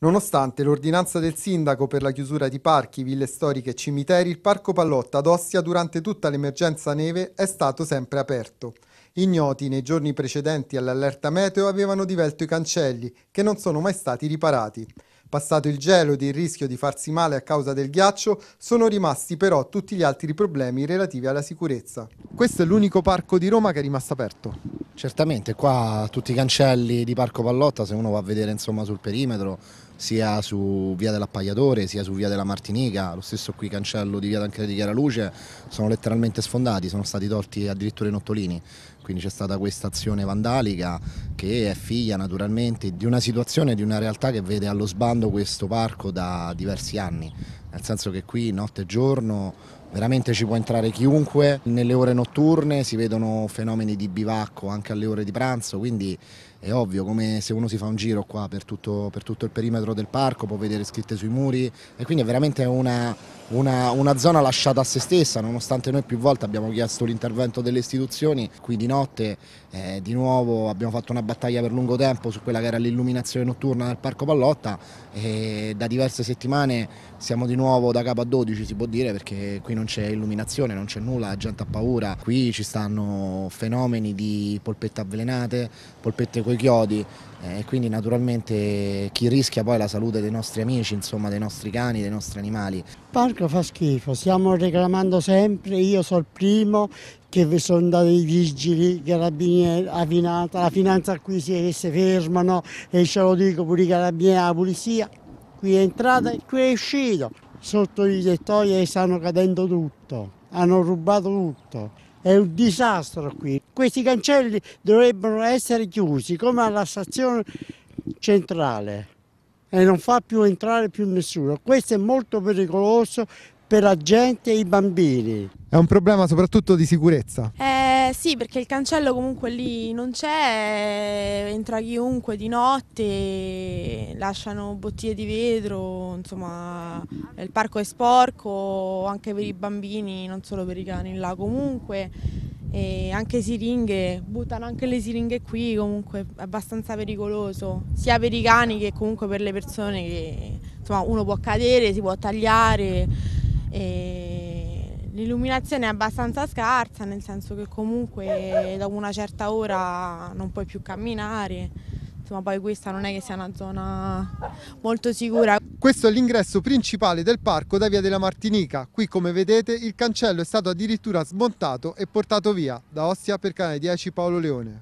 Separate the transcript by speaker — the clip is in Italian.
Speaker 1: Nonostante l'ordinanza del sindaco per la chiusura di parchi, ville storiche e cimiteri, il parco Pallotta ad Ostia durante tutta l'emergenza neve è stato sempre aperto. Ignoti nei giorni precedenti all'allerta meteo avevano divelto i cancelli, che non sono mai stati riparati. Passato il gelo ed il rischio di farsi male a causa del ghiaccio, sono rimasti però tutti gli altri problemi relativi alla sicurezza. Questo è l'unico parco di Roma che è rimasto aperto.
Speaker 2: Certamente, qua tutti i cancelli di Parco Pallotta, se uno va a vedere insomma, sul perimetro, sia su via dell'Appaiatore sia su via della Martinica, lo stesso qui cancello di via Tancredi di Chiaraluce, sono letteralmente sfondati, sono stati tolti addirittura i nottolini, quindi c'è stata questa azione vandalica che è figlia naturalmente di una situazione, di una realtà che vede allo sbando questo parco da diversi anni, nel senso che qui notte e giorno veramente ci può entrare chiunque, nelle ore notturne si vedono fenomeni di bivacco anche alle ore di pranzo, quindi è ovvio, come se uno si fa un giro qua per tutto, per tutto il perimetro del parco, può vedere scritte sui muri e quindi è veramente una, una, una zona lasciata a se stessa, nonostante noi più volte abbiamo chiesto l'intervento delle istituzioni, qui di notte eh, di nuovo abbiamo fatto una battaglia per lungo tempo su quella che era l'illuminazione notturna del parco Pallotta e da diverse settimane siamo di nuovo da capo a 12 si può dire perché qui non c'è illuminazione, non c'è nulla, la gente ha paura, qui ci stanno fenomeni di polpette avvelenate, polpette coi chiodi eh, e eh, quindi naturalmente chi rischia
Speaker 3: poi la salute dei nostri amici, insomma dei nostri cani, dei nostri animali. Il parco fa schifo, stiamo reclamando sempre, io sono il primo che vi sono andati i vigili, i carabinieri, la finanza, la finanza qui si, che si fermano e ce lo dico pure i carabinieri, la polizia, qui è entrata e qui è uscita, sotto i dettoi stanno cadendo tutto, hanno rubato tutto. È un disastro qui. Questi cancelli dovrebbero essere chiusi come alla stazione centrale e non fa più entrare più nessuno. Questo è molto pericoloso per la gente e i bambini. È un problema soprattutto di sicurezza.
Speaker 4: Eh sì, perché il cancello comunque lì non c'è, eh, entra chiunque di notte, lasciano bottiglie di vetro, insomma il parco è sporco anche per i bambini, non solo per i cani là comunque, e anche siringhe, buttano anche le siringhe qui, comunque è abbastanza pericoloso, sia per i cani che comunque per le persone che insomma uno può cadere, si può tagliare. E L'illuminazione è abbastanza scarsa, nel senso che comunque dopo una certa ora non puoi più camminare, insomma poi questa non è che sia una zona
Speaker 1: molto sicura. Questo è l'ingresso principale del parco da Via della Martinica, qui come vedete il cancello è stato addirittura smontato e portato via da Ostia per Canale 10 Paolo Leone.